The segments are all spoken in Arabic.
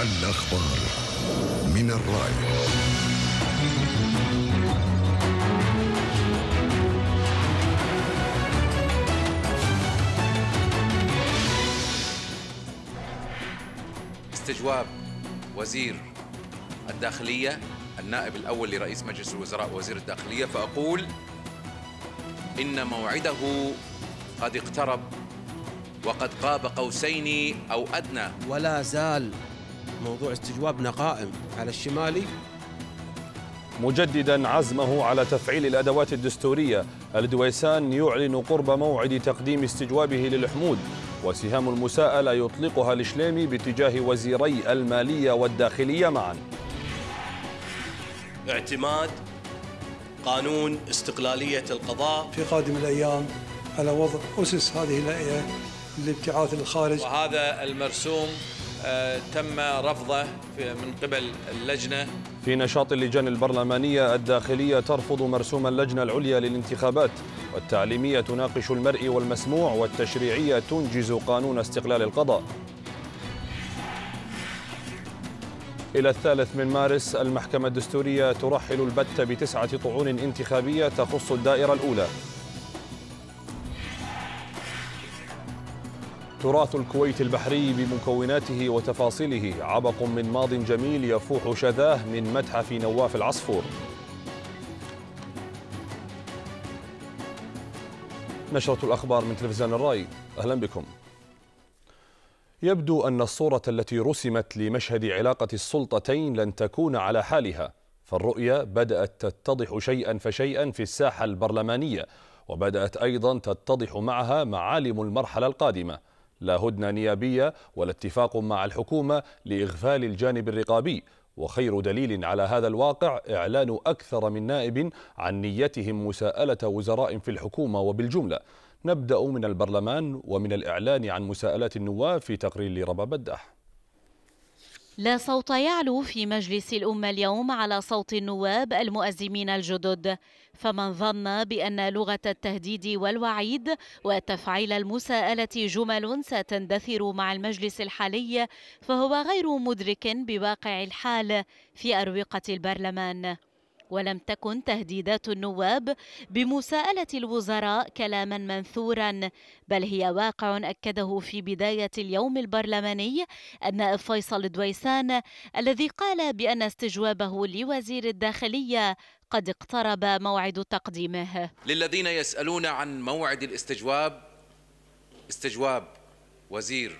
الأخبار من الرأي استجواب وزير الداخلية النائب الأول لرئيس مجلس الوزراء وزير الداخلية فأقول إن موعده قد اقترب وقد قاب قوسين أو أدنى ولا زال موضوع استجوابنا قائم على الشمالي مجددا عزمه على تفعيل الأدوات الدستورية الدويسان يعلن قرب موعد تقديم استجوابه للحمود وسهام المساءلة يطلقها الشليمي باتجاه وزيري المالية والداخلية معا اعتماد قانون استقلالية القضاء في قادم الأيام على وضع أسس هذه الهيئة للابتعاث الخارج وهذا المرسوم آه، تم رفضه من قبل اللجنة في نشاط اللجان البرلمانية الداخلية ترفض مرسوم اللجنة العليا للانتخابات والتعليمية تناقش المرئي والمسموع والتشريعية تنجز قانون استقلال القضاء إلى الثالث من مارس المحكمة الدستورية ترحل البت بتسعة طعون انتخابية تخص الدائرة الأولى تراث الكويت البحري بمكوناته وتفاصيله عبق من ماض جميل يفوح شذاه من متحف نواف العصفور نشرة الأخبار من تلفزيون الرأي أهلا بكم يبدو أن الصورة التي رسمت لمشهد علاقة السلطتين لن تكون على حالها فالرؤية بدأت تتضح شيئا فشيئا في الساحة البرلمانية وبدأت أيضا تتضح معها معالم المرحلة القادمة لا هدنة نيابية ولا اتفاق مع الحكومة لإغفال الجانب الرقابي وخير دليل على هذا الواقع إعلان أكثر من نائب عن نيتهم مساءلة وزراء في الحكومة وبالجملة نبدأ من البرلمان ومن الإعلان عن مساءلة النواب في تقرير لربا بداح لا صوت يعلو في مجلس الأمة اليوم على صوت النواب المؤزمين الجدد فمن ظن بأن لغة التهديد والوعيد وتفعيل المساءلة جمل ستندثر مع المجلس الحالي فهو غير مدرك بواقع الحال في أروقة البرلمان ولم تكن تهديدات النواب بمساءلة الوزراء كلاما منثورا بل هي واقع أكده في بداية اليوم البرلماني النائب فيصل دويسان الذي قال بأن استجوابه لوزير الداخلية قد اقترب موعد تقديمه للذين يسألون عن موعد الاستجواب استجواب وزير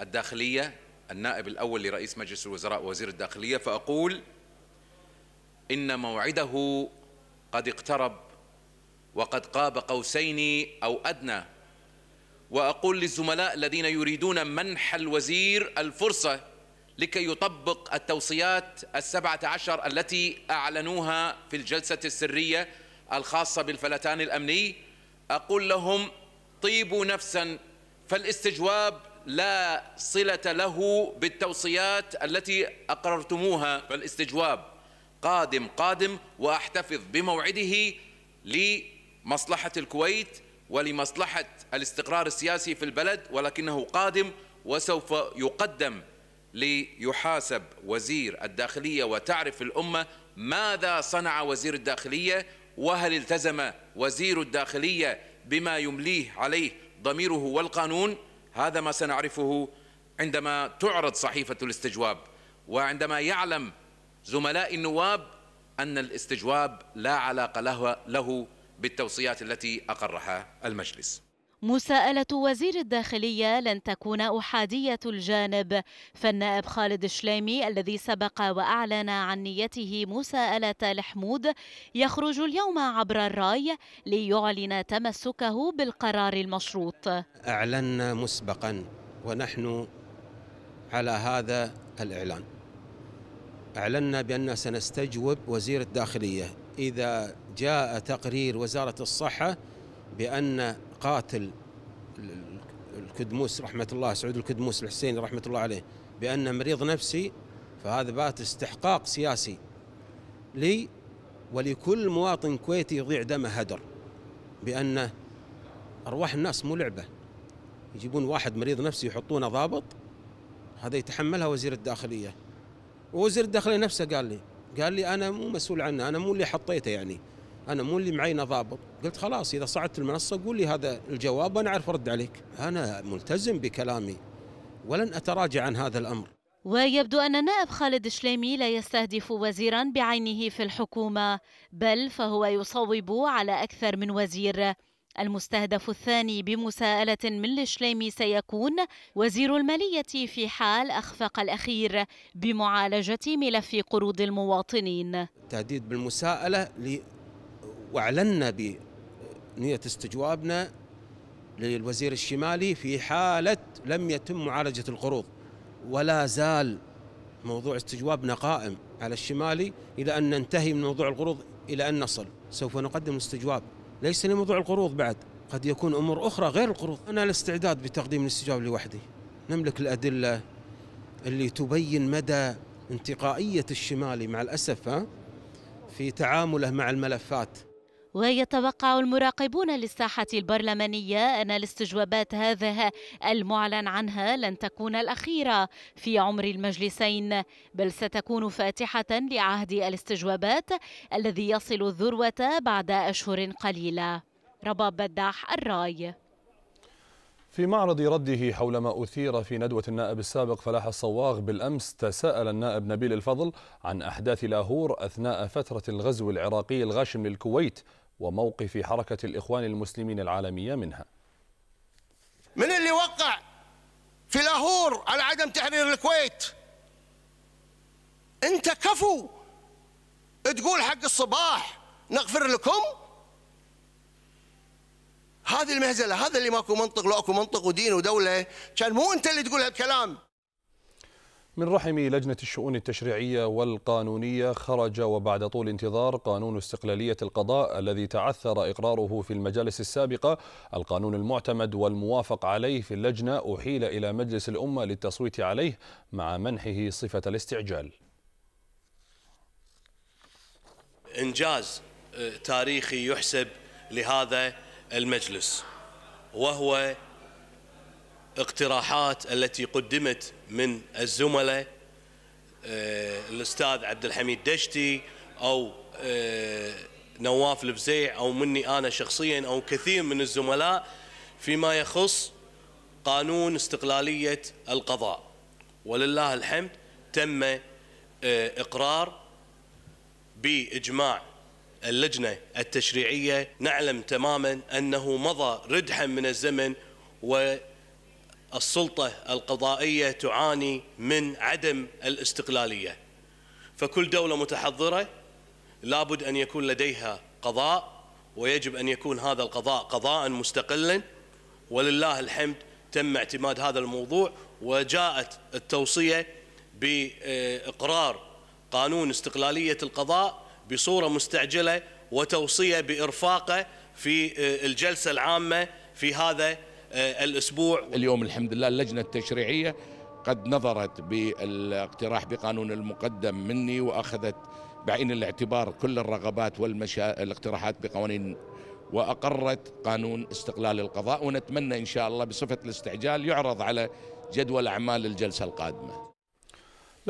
الداخلية النائب الأول لرئيس مجلس الوزراء وزير الداخلية فأقول إن موعده قد اقترب وقد قاب قوسين أو أدنى وأقول للزملاء الذين يريدون منح الوزير الفرصة لكي يطبق التوصيات السبعة عشر التي أعلنوها في الجلسة السرية الخاصة بالفلتان الأمني أقول لهم طيبوا نفسا فالاستجواب لا صلة له بالتوصيات التي أقررتموها فالاستجواب قادم قادم واحتفظ بموعده لمصلحه الكويت ولمصلحه الاستقرار السياسي في البلد ولكنه قادم وسوف يقدم ليحاسب وزير الداخليه وتعرف الامه ماذا صنع وزير الداخليه وهل التزم وزير الداخليه بما يمليه عليه ضميره والقانون هذا ما سنعرفه عندما تعرض صحيفه الاستجواب وعندما يعلم زملاء النواب أن الاستجواب لا علاقة له, له بالتوصيات التي أقرها المجلس مساءلة وزير الداخلية لن تكون أحادية الجانب فالنائب خالد الشليمي الذي سبق وأعلن عن نيته مساءلة الحمود يخرج اليوم عبر الراي ليعلن تمسكه بالقرار المشروط أعلنا مسبقا ونحن على هذا الإعلان أعلنا بأن سنستجوب وزير الداخلية إذا جاء تقرير وزارة الصحة بأن قاتل الكدموس رحمة الله سعود الكدموس الحسيني رحمة الله عليه بأنه مريض نفسي فهذا بات استحقاق سياسي لي ولكل مواطن كويتي يضيع دمه هدر بأن أرواح الناس مو لعبة يجيبون واحد مريض نفسي يحطونه ضابط هذا يتحملها وزير الداخلية وزير الداخليه نفسه قال لي قال لي انا مو مسؤول عنه انا مو اللي حطيته يعني انا مو اللي معينه ضابط قلت خلاص اذا صعدت المنصه قول لي هذا الجواب وانا اعرف ارد عليك انا ملتزم بكلامي ولن اتراجع عن هذا الامر ويبدو أن النائب خالد شليمي لا يستهدف وزيرا بعينه في الحكومة بل فهو يصوب على أكثر من وزير المستهدف الثاني بمساءلة من الشليمي سيكون وزير المالية في حال أخفق الأخير بمعالجة ملف قروض المواطنين تهديد بالمساءلة ل... وأعلنا بنية استجوابنا للوزير الشمالي في حالة لم يتم معالجة القروض ولا زال موضوع استجوابنا قائم على الشمالي إلى أن ننتهي من موضوع القروض إلى أن نصل سوف نقدم استجواب ليس لموضوع القروض بعد قد يكون امور اخرى غير القروض انا الاستعداد بتقديم الاستجابه لوحدي نملك الادله اللي تبين مدى انتقائيه الشمالي مع الاسف في تعامله مع الملفات ويتوقع المراقبون للساحة البرلمانية أن الاستجوابات هذه المعلن عنها لن تكون الأخيرة في عمر المجلسين بل ستكون فاتحة لعهد الاستجوابات الذي يصل الذروة بعد أشهر قليلة رباب بداح الراي في معرض رده حول ما أثير في ندوة النائب السابق فلاح الصواغ بالأمس تساءل النائب نبيل الفضل عن أحداث لاهور أثناء فترة الغزو العراقي الغاشم للكويت وموقف حركة الإخوان المسلمين العالمية منها من اللي وقع في لاهور على عدم تحرير الكويت انت كفو تقول حق الصباح نغفر لكم هذه المهزله هذا اللي ماكو منطق لو اكو منطق ودين ودوله كان مو انت اللي تقول هالكلام من رحم لجنة الشؤون التشريعية والقانونية خرج وبعد طول انتظار قانون استقلالية القضاء الذي تعثر إقراره في المجالس السابقة القانون المعتمد والموافق عليه في اللجنة أحيل إلى مجلس الأمة للتصويت عليه مع منحه صفة الاستعجال إنجاز آه، تاريخي يحسب لهذا المجلس وهو اقتراحات التي قدمت من الزملاء آه، الاستاذ عبد الحميد دشتي او آه، نواف البزيع او مني انا شخصيا او كثير من الزملاء فيما يخص قانون استقلاليه القضاء ولله الحمد تم آه، اقرار باجماع اللجنه التشريعيه نعلم تماما انه مضى ردحا من الزمن و السلطة القضائية تعاني من عدم الاستقلالية فكل دولة متحضرة لابد أن يكون لديها قضاء ويجب أن يكون هذا القضاء قضاء مستقلا ولله الحمد تم اعتماد هذا الموضوع وجاءت التوصية بإقرار قانون استقلالية القضاء بصورة مستعجلة وتوصية بإرفاقه في الجلسة العامة في هذا آه، الأسبوع اليوم الحمد لله اللجنة التشريعية قد نظرت بالاقتراح بقانون المقدم مني وأخذت بعين الاعتبار كل الرغبات والاقتراحات بقوانين وأقرت قانون استقلال القضاء ونتمنى إن شاء الله بصفة الاستعجال يعرض على جدول أعمال الجلسة القادمة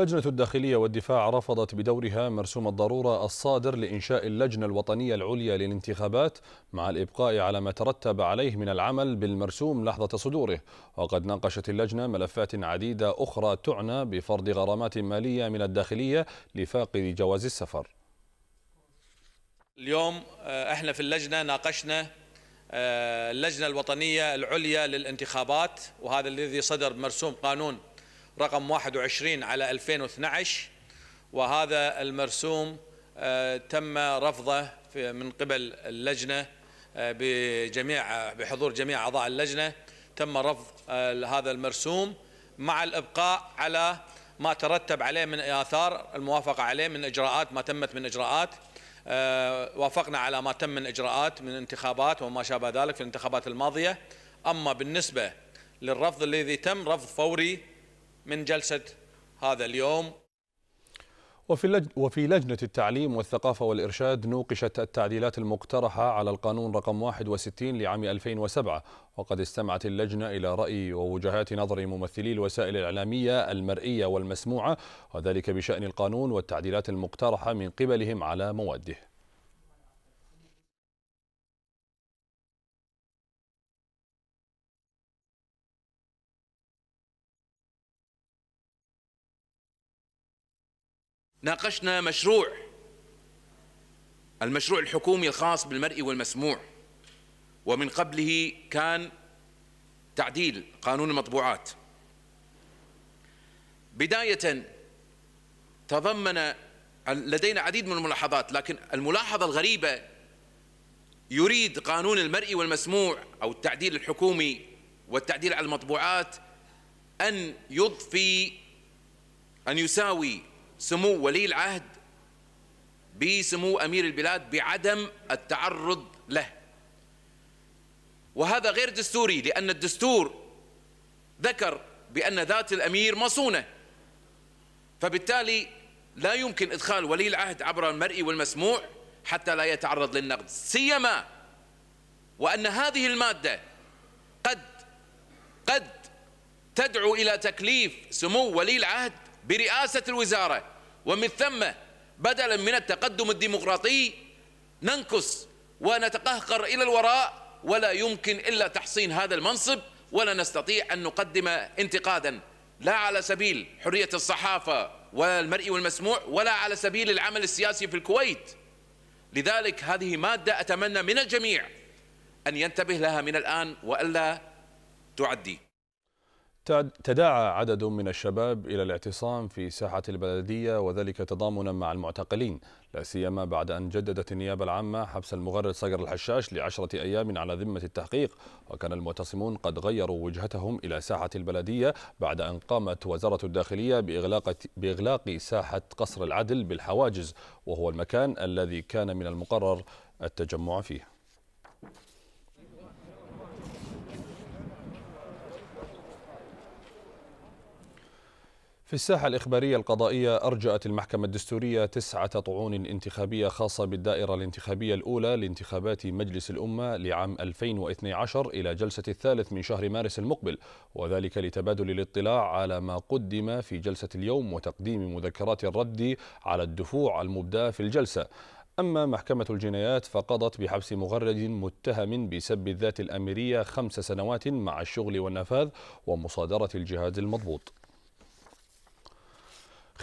لجنة الداخلية والدفاع رفضت بدورها مرسوم الضرورة الصادر لإنشاء اللجنة الوطنية العليا للانتخابات مع الإبقاء على ما ترتب عليه من العمل بالمرسوم لحظة صدوره وقد ناقشت اللجنة ملفات عديدة أخرى تعنى بفرض غرامات مالية من الداخلية لفاقد جواز السفر اليوم آه، احنا في اللجنة ناقشنا آه، اللجنة الوطنية العليا للانتخابات وهذا الذي صدر بمرسوم قانون رقم 21 على 2012 وهذا المرسوم آه، تم رفضه من قبل اللجنة آه، بجميع بحضور جميع أعضاء اللجنة تم رفض آه، هذا المرسوم مع الإبقاء على ما ترتب عليه من آثار الموافقة عليه من إجراءات ما تمت من إجراءات وافقنا على ما تم من إجراءات من انتخابات وما شابه ذلك في الانتخابات الماضية أما بالنسبة للرفض الذي تم رفض فوري من جلسة هذا اليوم وفي, لج... وفي لجنة التعليم والثقافة والإرشاد نوقشت التعديلات المقترحة على القانون رقم 61 لعام 2007 وقد استمعت اللجنة إلى رأي ووجهات نظر ممثلي الوسائل الإعلامية المرئية والمسموعة وذلك بشأن القانون والتعديلات المقترحة من قبلهم على مواده ناقشنا مشروع المشروع الحكومي الخاص بالمرئي والمسموع ومن قبله كان تعديل قانون المطبوعات بداية تضمن لدينا عديد من الملاحظات لكن الملاحظة الغريبة يريد قانون المرئي والمسموع أو التعديل الحكومي والتعديل على المطبوعات أن يضفي أن يساوي سمو ولي العهد بسمو أمير البلاد بعدم التعرض له وهذا غير دستوري لأن الدستور ذكر بأن ذات الأمير مصونة فبالتالي لا يمكن إدخال ولي العهد عبر المرئي والمسموع حتى لا يتعرض للنقد سيما وأن هذه المادة قد قد تدعو إلى تكليف سمو ولي العهد برئاسة الوزارة ومن ثم بدلا من التقدم الديمقراطي ننكس ونتقهقر إلى الوراء ولا يمكن إلا تحصين هذا المنصب ولا نستطيع أن نقدم انتقادا لا على سبيل حرية الصحافة والمرئي والمسموع ولا على سبيل العمل السياسي في الكويت لذلك هذه مادة أتمنى من الجميع أن ينتبه لها من الآن وألا تعدي تداعى عدد من الشباب إلى الاعتصام في ساحة البلدية وذلك تضامنا مع المعتقلين لا سيما بعد أن جددت النيابة العامة حبس المغرد صقر الحشاش لعشرة أيام على ذمة التحقيق وكان المعتصمون قد غيروا وجهتهم إلى ساحة البلدية بعد أن قامت وزارة الداخلية بإغلاق, بإغلاق ساحة قصر العدل بالحواجز وهو المكان الذي كان من المقرر التجمع فيه في الساحة الإخبارية القضائية أرجأت المحكمة الدستورية تسعة طعون انتخابية خاصة بالدائرة الانتخابية الأولى لانتخابات مجلس الأمة لعام 2012 إلى جلسة الثالث من شهر مارس المقبل وذلك لتبادل الاطلاع على ما قدم في جلسة اليوم وتقديم مذكرات الرد على الدفوع المبداة في الجلسة أما محكمة الجنايات فقضت بحبس مغرد متهم بسب الذات الأميرية خمس سنوات مع الشغل والنفاذ ومصادرة الجهاز المضبوط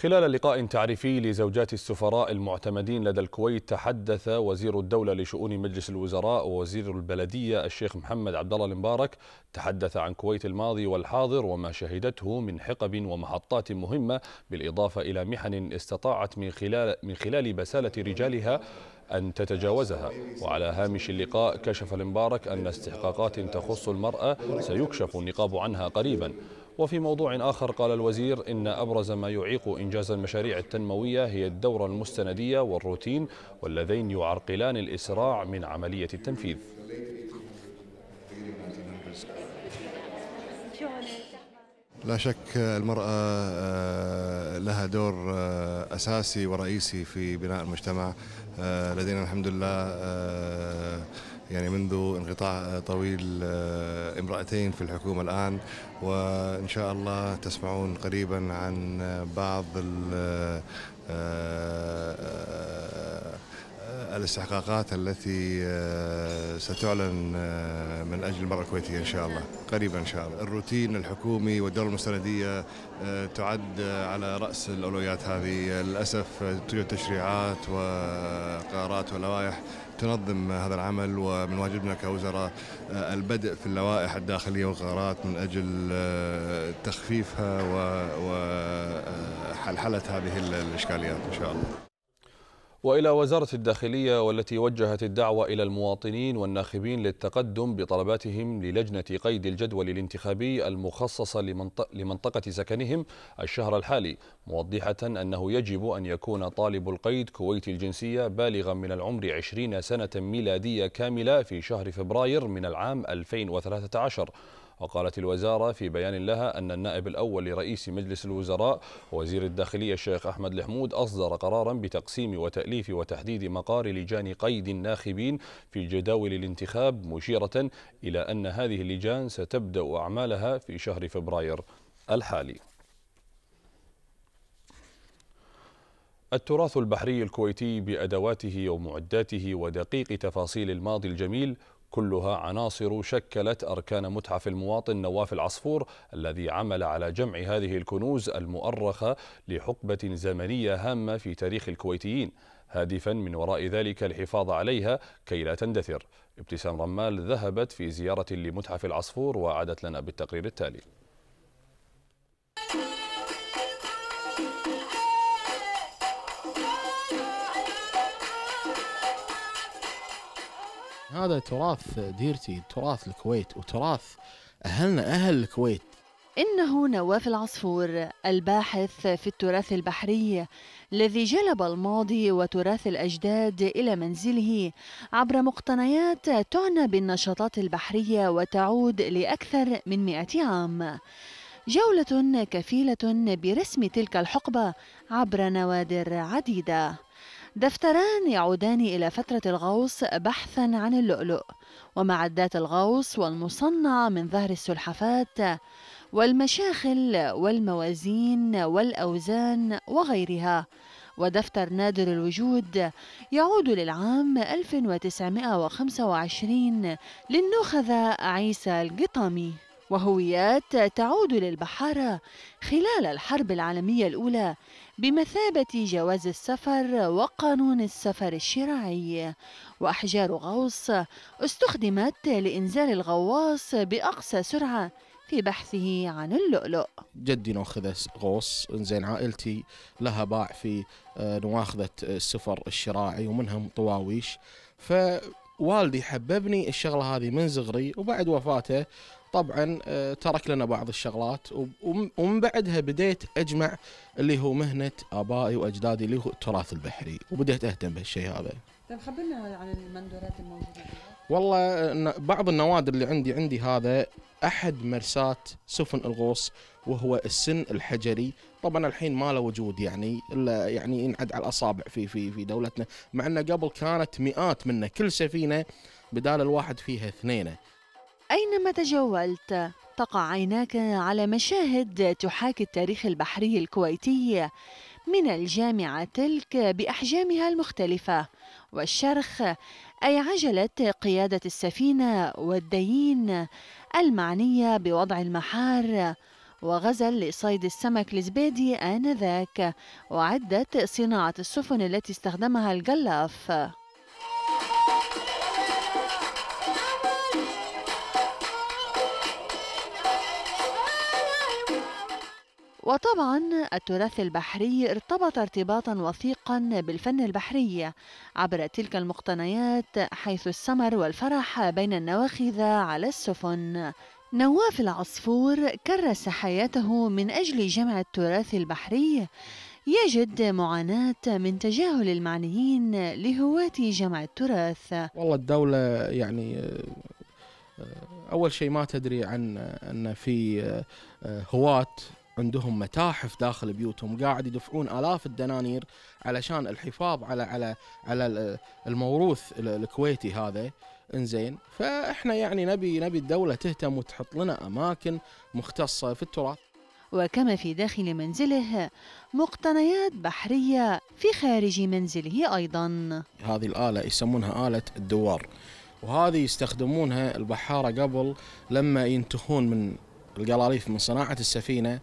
خلال لقاء تعريفي لزوجات السفراء المعتمدين لدى الكويت تحدث وزير الدولة لشؤون مجلس الوزراء ووزير البلدية الشيخ محمد عبد الله المبارك تحدث عن كويت الماضي والحاضر وما شهدته من حقب ومحطات مهمة بالإضافة إلى محن استطاعت من خلال من خلال بسالة رجالها أن تتجاوزها وعلى هامش اللقاء كشف المبارك أن استحقاقات تخص المرأة سيكشف النقاب عنها قريبا وفي موضوع آخر قال الوزير إن أبرز ما يعيق إنجاز المشاريع التنموية هي الدورة المستندية والروتين واللذين يعرقلان الإسراع من عملية التنفيذ لا شك المرأة آه، لها دور آه، أساسي ورئيسي في بناء المجتمع آه، لدينا الحمد لله يعني منذ انقطاع طويل آه، امرأتين في الحكومة الآن وإن شاء الله تسمعون قريبا عن بعض آه، آه، الاستحقاقات التي ستعلن من اجل المراه الكويتيه ان شاء الله قريبا ان شاء الله الروتين الحكومي والدوره المستنديه تعد على راس الاولويات هذه للاسف توجد تشريعات وقرارات ولوائح تنظم هذا العمل ومن واجبنا كوزراء آه، البدء في اللوائح الداخلية والقرارات من أجل آه، تخفيفها وحلحلة آه، هذه الإشكاليات إن شاء الله وإلى وزارة الداخلية والتي وجهت الدعوة إلى المواطنين والناخبين للتقدم بطلباتهم للجنة قيد الجدول الانتخابي المخصصة لمنطقة سكنهم الشهر الحالي موضحة أنه يجب أن يكون طالب القيد كويتي الجنسية بالغا من العمر 20 سنة ميلادية كاملة في شهر فبراير من العام 2013 وقالت الوزارة في بيان لها أن النائب الأول لرئيس مجلس الوزراء وزير الداخلية الشيخ أحمد الحمود أصدر قرارا بتقسيم وتأليف وتحديد مقار لجان قيد الناخبين في جداول الانتخاب مشيرة إلى أن هذه اللجان ستبدأ أعمالها في شهر فبراير الحالي التراث البحري الكويتي بأدواته ومعداته ودقيق تفاصيل الماضي الجميل كلها عناصر شكلت أركان متحف المواطن نواف العصفور الذي عمل على جمع هذه الكنوز المؤرخة لحقبة زمنية هامة في تاريخ الكويتيين هادفا من وراء ذلك الحفاظ عليها كي لا تندثر ابتسام رمال ذهبت في زيارة لمتحف العصفور وعادت لنا بالتقرير التالي هذا تراث ديرتي تراث الكويت وتراث أهلنا أهل الكويت إنه نواف العصفور الباحث في التراث البحري الذي جلب الماضي وتراث الأجداد إلى منزله عبر مقتنيات تعنى بالنشاطات البحرية وتعود لأكثر من مئة عام جولة كفيلة برسم تلك الحقبة عبر نوادر عديدة دفتران يعودان إلى فترة الغوص بحثا عن اللؤلؤ ومعدات الغوص والمصنعة من ظهر السلحفات والمشاخل والموازين والأوزان وغيرها ودفتر نادر الوجود يعود للعام 1925 للنخذة عيسى القطامي وهويات تعود للبحارة خلال الحرب العالمية الأولى بمثابة جواز السفر وقانون السفر الشراعي وأحجار غوص استخدمت لإنزال الغواص بأقصى سرعة في بحثه عن اللؤلؤ جدي ناخذه غوص زين عائلتي لها باع في آه، نواخذة السفر الشراعي ومنهم طواويش ف والدي حببني الشغله هذه من صغري وبعد وفاته طبعا آه، ترك لنا بعض الشغلات ومن بعدها بديت اجمع اللي هو مهنه ابائي واجدادي اللي هو التراث البحري وبديت اهتم بهالشيء هذا. طيب خبرنا عن المندورات الموجوده والله بعض النوادر اللي عندي عندي هذا احد مرسات سفن الغوص وهو السن الحجري طبعا الحين ما له وجود يعني الا يعني ينعد على الاصابع في في في دولتنا مع انه قبل كانت مئات منه كل سفينه بدال الواحد فيها اثنين أينما تجولت تقع عيناك على مشاهد تحاكي التاريخ البحري الكويتي من الجامعة تلك بأحجامها المختلفة والشرخ أي عجلة قيادة السفينة والديين المعنية بوضع المحار وغزل لصيد السمك الزبادي آنذاك وعدة صناعة السفن التي استخدمها الجلاف وطبعا التراث البحري ارتبط ارتباطا وثيقا بالفن البحري عبر تلك المقتنيات حيث السمر والفرح بين النواخذ على السفن نواف العصفور كرس حياته من أجل جمع التراث البحري يجد معاناة من تجاهل المعنيين لهواة جمع التراث والله الدولة يعني آه، آه، أول شيء ما تدري عن آه، أن في هواة عندهم متاحف داخل بيوتهم قاعد يدفعون الاف الدنانير علشان الحفاظ على على على الموروث الكويتي هذا انزين فاحنا يعني نبي نبي الدوله تهتم وتحط لنا اماكن مختصه في التراث وكما في داخل منزله مقتنيات بحريه في خارج منزله ايضا هذه الاله يسمونها اله الدوار وهذه يستخدمونها البحاره قبل لما ينتهون من القلاليف من صناعه السفينه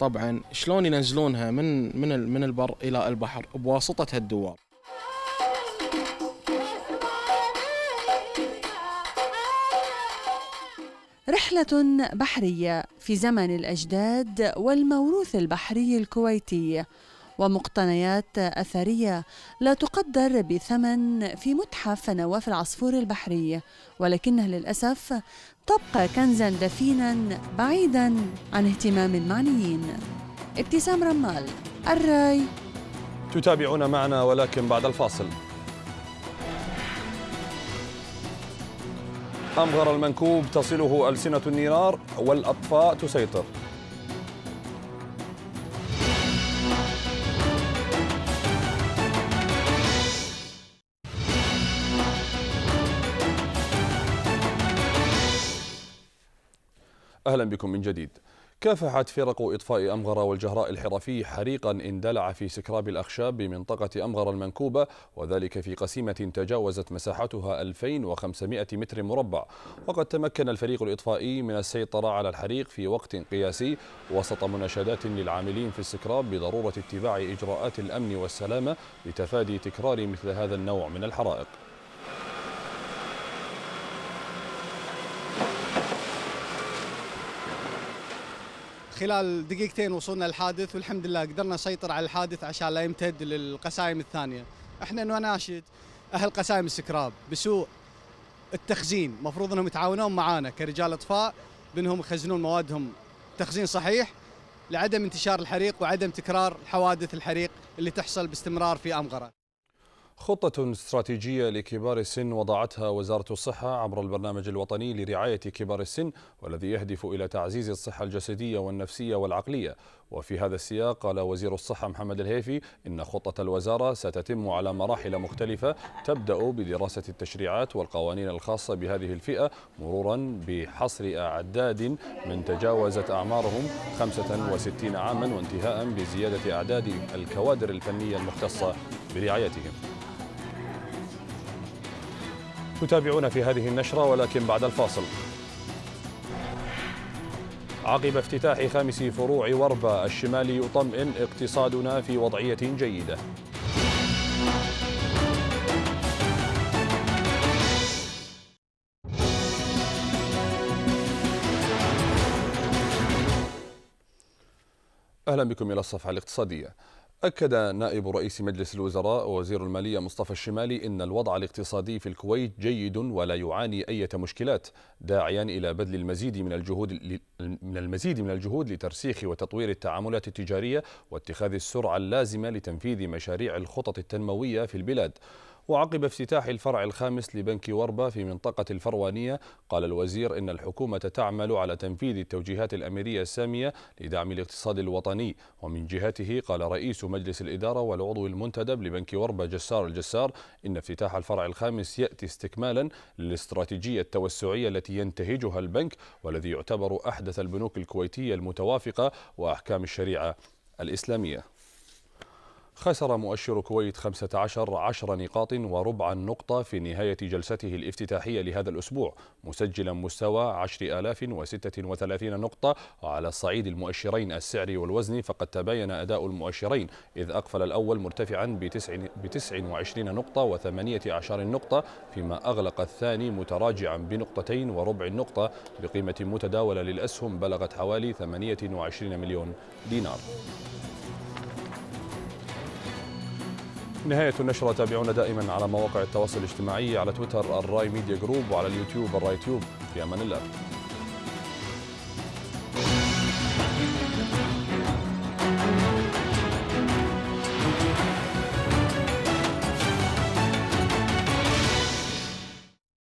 طبعا شلون ينزلونها من من من البر الى البحر بواسطه هالدوار رحلة بحرية في زمن الأجداد والموروث البحري الكويتي ومقتنيات أثرية لا تقدر بثمن في متحف نواف العصفور البحري ولكنها للأسف تبقى كنزا دفينا بعيدا عن اهتمام المعنيين ابتسام رمال الراي تتابعون معنا ولكن بعد الفاصل أمغر المنكوب تصله ألسنة النيرار والأطفاء تسيطر أهلا بكم من جديد كافحت فرق إطفاء أمغرة والجهراء الحرفي حريقا اندلع في سكراب الأخشاب بمنطقة أمغرة المنكوبة وذلك في قسيمة تجاوزت مساحتها 2500 متر مربع وقد تمكن الفريق الإطفائي من السيطرة على الحريق في وقت قياسي وسط مناشدات للعاملين في السكراب بضرورة اتباع إجراءات الأمن والسلامة لتفادي تكرار مثل هذا النوع من الحرائق خلال دقيقتين وصلنا الحادث والحمد لله قدرنا نسيطر على الحادث عشان لا يمتد للقسايم الثانيه احنا نناشد اهل قسائم السكراب بسوء التخزين مفروض انهم يتعاونون معانا كرجال اطفاء بانهم يخزنون موادهم تخزين صحيح لعدم انتشار الحريق وعدم تكرار حوادث الحريق اللي تحصل باستمرار في امغره خطة استراتيجية لكبار السن وضعتها وزارة الصحة عبر البرنامج الوطني لرعاية كبار السن والذي يهدف إلى تعزيز الصحة الجسدية والنفسية والعقلية وفي هذا السياق قال وزير الصحة محمد الهيفي إن خطة الوزارة ستتم على مراحل مختلفة تبدأ بدراسة التشريعات والقوانين الخاصة بهذه الفئة مرورا بحصر أعداد من تجاوزت أعمارهم 65 عاما وانتهاء بزيادة أعداد الكوادر الفنية المختصة برعايتهم تتابعون في هذه النشرة ولكن بعد الفاصل عقب افتتاح خامس فروع وربا الشمالي يطمئن اقتصادنا في وضعية جيدة أهلا بكم إلى الصفحة الاقتصادية أكد نائب رئيس مجلس الوزراء ووزير المالية مصطفى الشمالي إن الوضع الاقتصادي في الكويت جيد ولا يعاني أي مشكلات داعيا إلى بذل المزيد من الجهود من المزيد من الجهود لترسيخ وتطوير التعاملات التجارية واتخاذ السرعة اللازمة لتنفيذ مشاريع الخطط التنموية في البلاد وعقب افتتاح الفرع الخامس لبنك وربا في منطقة الفروانية قال الوزير إن الحكومة تعمل على تنفيذ التوجيهات الأميرية السامية لدعم الاقتصاد الوطني ومن جهته قال رئيس مجلس الإدارة والعضو المنتدب لبنك وربا جسار الجسار إن افتتاح الفرع الخامس يأتي استكمالا للاستراتيجية التوسعية التي ينتهجها البنك والذي يعتبر أحدث البنوك الكويتية المتوافقة وأحكام الشريعة الإسلامية خسر مؤشر كويت 15 عشر نقاط وربع النقطة في نهاية جلسته الافتتاحية لهذا الأسبوع مسجلا مستوى 10036 نقطة وعلى الصعيد المؤشرين السعري والوزني فقد تباين أداء المؤشرين إذ أقفل الأول مرتفعا ب 29 نقطة و18 نقطة فيما أغلق الثاني متراجعا بنقطتين وربع النقطة بقيمة متداولة للأسهم بلغت حوالي 28 مليون دينار نهاية النشرة تابعونا دائما على مواقع التواصل الاجتماعي على تويتر الراي ميديا جروب وعلى اليوتيوب الراي تيوب في أمان الله